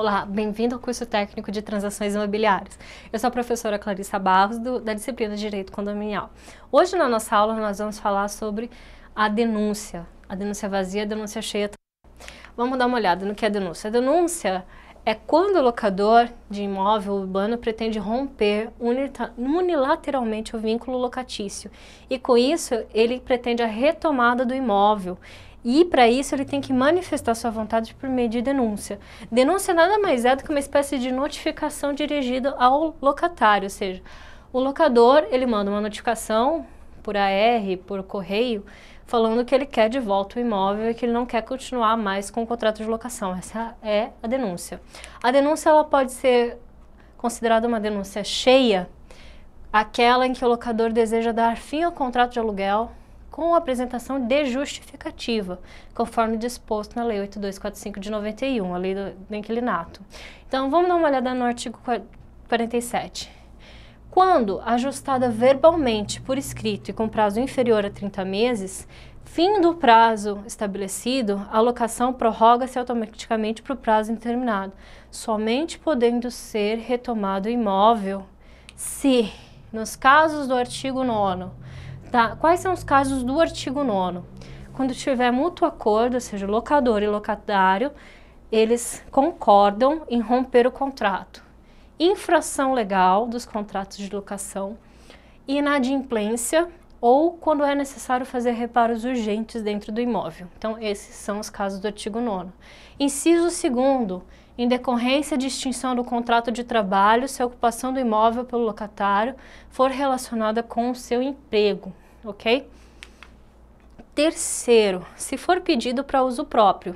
Olá, bem-vindo ao curso técnico de transações imobiliárias. Eu sou a professora Clarissa Barros, do, da disciplina de Direito Condominial. Hoje, na nossa aula, nós vamos falar sobre a denúncia, a denúncia vazia, a denúncia cheia. Vamos dar uma olhada no que é a denúncia. A denúncia é quando o locador de imóvel urbano pretende romper unilateralmente o vínculo locatício e, com isso, ele pretende a retomada do imóvel e para isso ele tem que manifestar sua vontade por meio de denúncia. Denúncia nada mais é do que uma espécie de notificação dirigida ao locatário, ou seja, o locador ele manda uma notificação por AR, por correio, falando que ele quer de volta o imóvel e que ele não quer continuar mais com o contrato de locação. Essa é a denúncia. A denúncia ela pode ser considerada uma denúncia cheia, aquela em que o locador deseja dar fim ao contrato de aluguel com apresentação de justificativa, conforme disposto na Lei 8245 de 91, a Lei do, do Inquilinato. Então, vamos dar uma olhada no artigo 47. Quando ajustada verbalmente por escrito e com prazo inferior a 30 meses, fim do prazo estabelecido, a locação prorroga-se automaticamente para o prazo indeterminado, somente podendo ser retomado o imóvel se, nos casos do artigo 9 Tá? Quais são os casos do artigo 9? Quando tiver mútuo acordo, ou seja, locador e locatário, eles concordam em romper o contrato. Infração legal dos contratos de locação, inadimplência ou quando é necessário fazer reparos urgentes dentro do imóvel. Então, esses são os casos do artigo 9. Inciso 2 em decorrência de extinção do contrato de trabalho, se a ocupação do imóvel pelo locatário for relacionada com o seu emprego, ok? Terceiro, se for pedido para uso próprio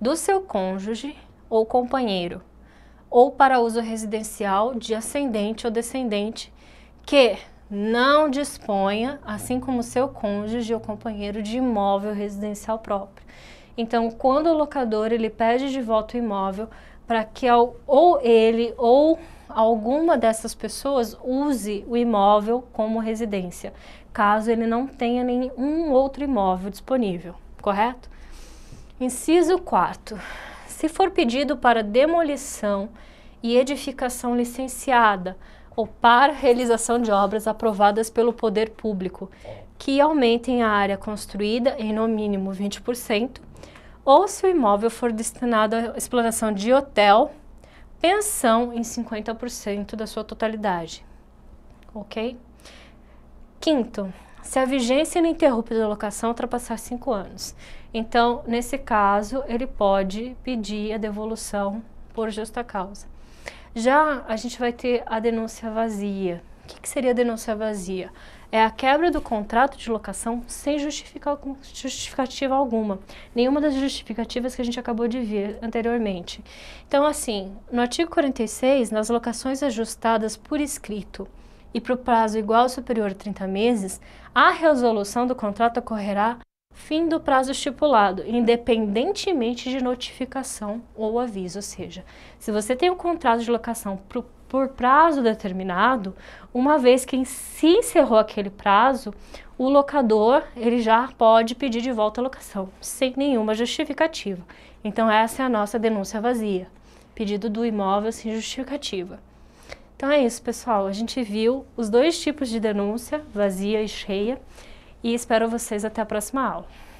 do seu cônjuge ou companheiro, ou para uso residencial de ascendente ou descendente que não disponha, assim como seu cônjuge ou companheiro, de imóvel residencial próprio. Então, quando o locador ele pede de volta o imóvel para que ou ele ou alguma dessas pessoas use o imóvel como residência, caso ele não tenha nenhum outro imóvel disponível, correto? Inciso 4. Se for pedido para demolição e edificação licenciada ou para realização de obras aprovadas pelo poder público que aumentem a área construída em no mínimo 20% ou se o imóvel for destinado à exploração de hotel, pensão em 50% da sua totalidade. Ok? Quinto, se a vigência ininterrupta da locação ultrapassar cinco anos. Então, nesse caso, ele pode pedir a devolução por justa causa. Já a gente vai ter a denúncia vazia, o que, que seria denúncia vazia? É a quebra do contrato de locação sem justificativa alguma. Nenhuma das justificativas que a gente acabou de ver anteriormente. Então, assim, no artigo 46, nas locações ajustadas por escrito e para o prazo igual ou superior a 30 meses, a resolução do contrato ocorrerá fim do prazo estipulado, independentemente de notificação ou aviso. Ou seja, se você tem um contrato de locação para o por prazo determinado, uma vez que se encerrou aquele prazo, o locador ele já pode pedir de volta a locação, sem nenhuma justificativa. Então essa é a nossa denúncia vazia, pedido do imóvel sem justificativa. Então é isso, pessoal. A gente viu os dois tipos de denúncia, vazia e cheia, e espero vocês até a próxima aula.